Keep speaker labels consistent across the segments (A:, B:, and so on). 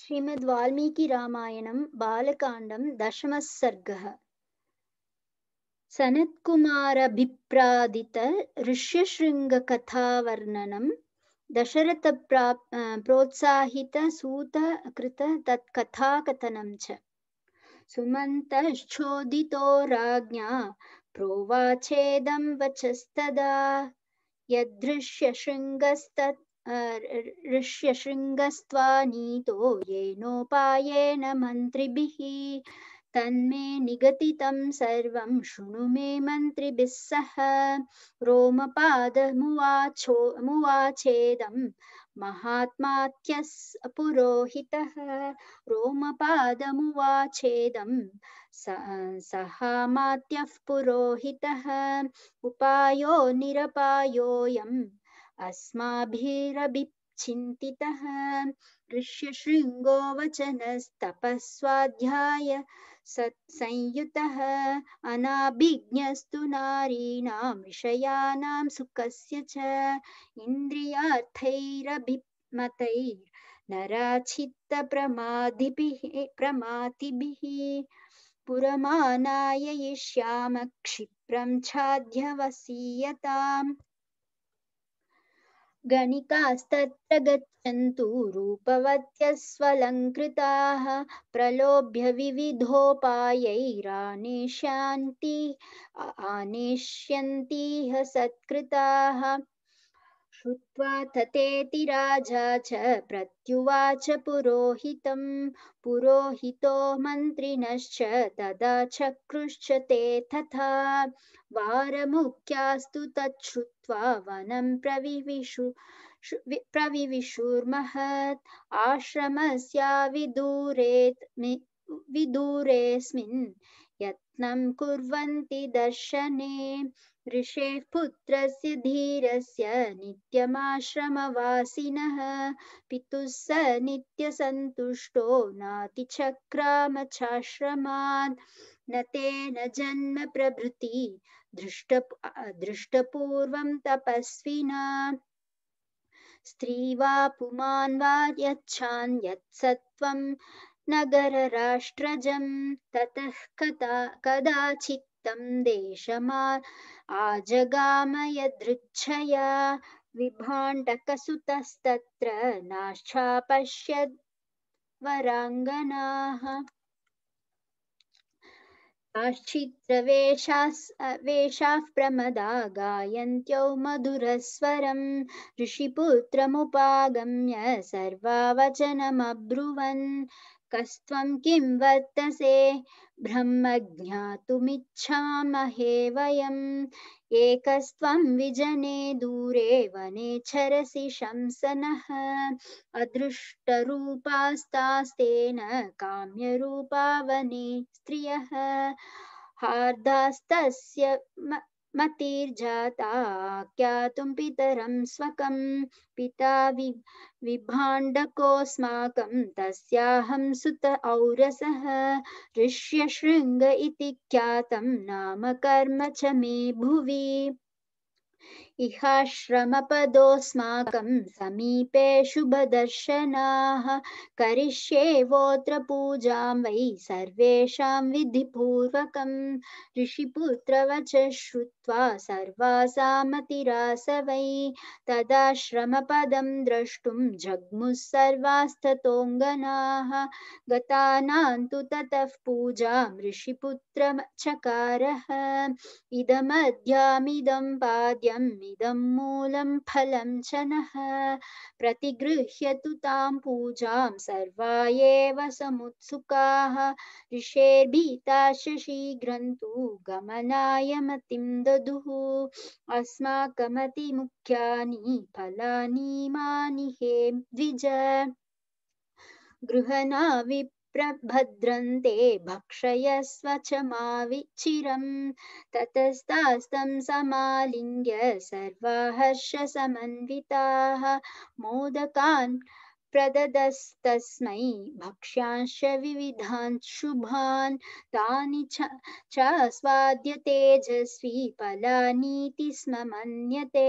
A: श्रीमद् वाल्मीकिरामायणं बालकाण्डं दशमः सर्गः सनत्कुमारभिप्रादित ऋष्यशृङ्गकथावर्णनं दशरथप्रा प्रोत्साहितसूतकृततत्कथाकथनं च सुमन्तश्चोदितो राज्ञा प्रोवाचेदं वचस्तदा यदृश्यशृङ्गस्तत् ऋष्य श्रृंगस्वा ये येनोपायेन मन्त्रिभिः तन्मे निगतितं सर्वं शुणु मे मंत्रि सह रोमपादमुवाचो मुवाचेदं महात्मात्यस् पुरोहितः रोमपादमुवाचेदं सहामात्यः पुरोहितः उपायो निरपायोयम् अस्माभिरभि चिन्तितः ऋष्यशृङ्गो वचनस्तपस्वाध्याय सत्संयुतः अनाभिज्ञस्तु नारीणां विषयाणां सुखस्य च इन्द्रियार्थैरभिमतैर्नराचित्तप्रमादिभिः प्रमातिभिः पुरमानाय यिष्याम क्षिप्रम छाध्यवसीयताम् गणिकास्तत्र गच्छन्तु रूपवत्यस्वलङ्कृताः प्रलोभ्य विविधोपायैरानेष्यन्ति आनेष्यन्तीह सत्कृताः श्रुत्वा तथेति राजा च प्रत्युवाच पुरोहितं पुरोहितो मन्त्रिणश्च तदा चक्रुश्च ते तथा वारमुख्यास्तु तच्छ्रुत्वा वनं प्रविविशु प्रविविशुर्महत् आश्रमस्या विदूरेत् विदूरेऽस्मिन् यत्नं कुर्वन्ति दर्शने ऋषेः पुत्रस्य धीरस्य नित्यमाश्रमवासिनः पितुः स नित्यसन्तुष्टो नातिचक्रामचाश्रमात् न तेन जन्म प्रभृति दृष्ट दृष्टपूर्वं तपस्विना स्त्री वा पुमान् वा यच्छान् यत्सत्त्वं नगरराष्ट्रजं ततः कदा कदाचित् देश आजगाम यदृक्षया विभाण्डकसुतस्तत्र नाश्चापश्यद्वराङ्गनाः वेशा प्रमदा गायन्त्यौ मधुरस्वरं ऋषिपुत्रमुपागम्य सर्वावचनमब्रुवन् कस्त्वं किं वर्तसे ब्रह्म ज्ञातुमिच्छामहे वयम् एकस्त्वं विजने दूरे वने चरसि शंसनः न काम्य वने स्त्रियः हार्दास्तस्य मतीर्जाता क्या तुम पितरं स्वकं पिता वि विभाण्डकोऽस्माकं तस्याहं सुत औरसः ऋष्यशृङ्ग इति ख्यातं नाम कर्म च मे भुवि इहाश्रमपदोऽस्माकं समीपे शुभदर्शनाः करिष्येवोऽत्र पूजां वै सर्वेषां विधिपूर्वकं ऋषिपुत्रवच श्रुत्वा सर्वासामतिरास वै तदाश्रमपदं द्रष्टुं जग्मुः सर्वास्ततोऽङ्गनाः गतानां तु ततः पूजां ऋषिपुत्रचकारः इदमद्यामिदं पाद्यम् फलमिदं मूलं फलं च नः प्रतिगृह्यतु तां पूजां सर्वा एव समुत्सुकाः ऋषेर्भीताश्च शीघ्रं तु गमनाय मतिं ददुः अस्माकमतिमुख्यानि फलानि मानिहे द्विज गृहना प्रभद्रन्ते भक्षयस्व च मा विच्छिरम् ततस्तास्तं समालिङ्ग्य सर्वाहर्षसमन्विताः मोदकान् प्रददस्तस्मै भक्ष्यांश विविधान् शुभान् तानि च स्वाद्य तेजस्वी फलानीति स्म मन्यते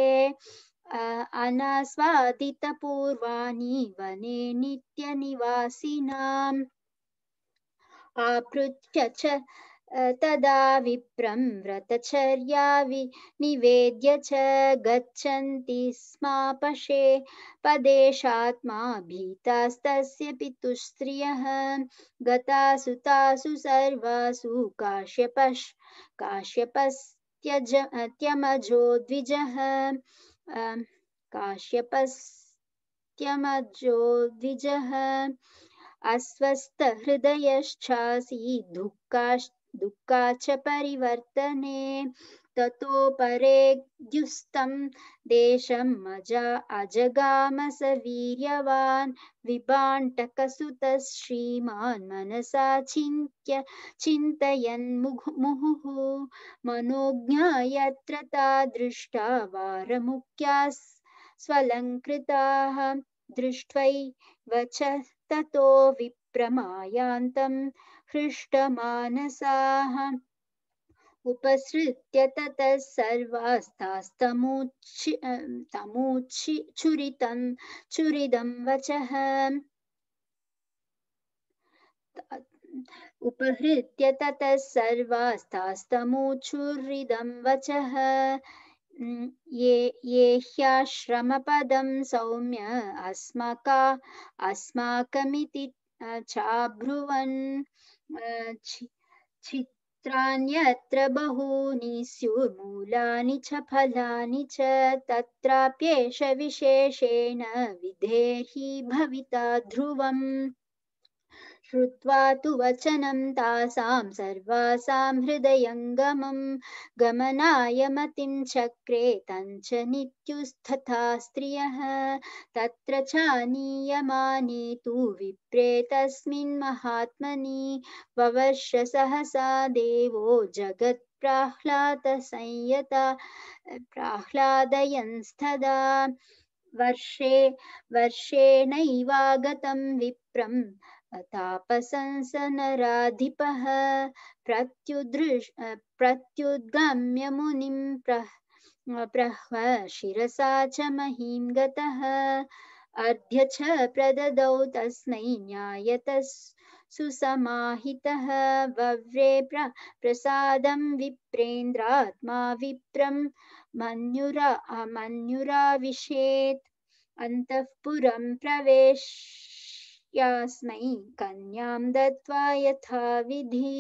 A: अनास्वादितपूर्वाणि वने नित्यनिवासिनाम् आपृत्य च तदा विप्रं व्रतचर्या निवेद्य च गच्छन्ति पशे पदेशात्मा भीतास्तस्य पितुस्त्रियः गतासु तासु सर्वासु काश्यपश् काश्यपस्त्यज त्यमजो द्विजः काश्यपस्त्यमजो द्विजः अस्वस्थ दुःखाश्च दुःखा च परिवर्तने ततो परेद्युस्तं मजा अजगाम अजगामस वीर्यवान् विभाण्टकसुतः श्रीमान् मनसा चिन्त्य चिन्तयन् मुहुः मनोज्ञा यत्र तादृष्टा वारमुख्याः स्वलङ्कृताः दृष्ट्वै वचस्ततो विप्रमायान्तं हृष्टमानसाः उपसृत्य ततः सर्वास्तास्तमूचि तमूचि चुरितं चुरिदं वचः उपहृत्य ततः सर्वास्तास्तमूचुरिदं वचः ये ये पदम सौम्य अस्माका अस्माकमिति चाब्रुवन् बहूनी बहूनि स्युर्मूलानि च फलानि च तत्राप्येष विशेषेण विधेहि भविता ध्रुवम् श्रुत्वा तु वचनं तासां सर्वासां हृदयङ्गमं गमनाय मतिं चक्रे तञ्च नित्युस्तथा स्त्रियः तत्र चानीयमाने तु विप्रे तस्मिन् महात्मनि ववर्ष सहसा देवो जगत् प्राह्लादसंयता प्राह्लादयंस्तदा वर्षे वर्षेणैवागतं विप्रम् तापसंसनराधिपः प्रत्युदृश प्रत्युद्गम्य मुनि प्रह प्रह्व शिरसा च महीं गतः अर्ध्य च प्रददौ तस्मै न्यायतः सुसमाहितः वव्रे प्र प्रसादं विप्रेन्द्रात्मा विप्रं मन्युरा मन्युराविशेत् अन्तःपुरं प्रवेश यास्मै कन्यां दत्त्वा यथा विधि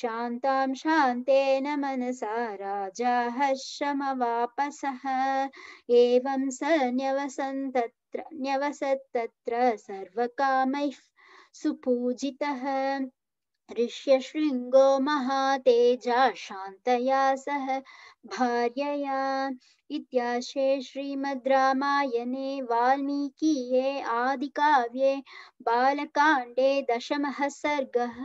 A: शान्तां शान्तेन मनसा राजा हर्षमवापसः एवं स न्यवसन् तत्र सर्वकामैः सुपूजितः श्रृंगो महातेजा शांतया सह भार्यया इत्याशे श्रीमद् रामायणे आदि काव्ये बालकांडे दशमः सर्गः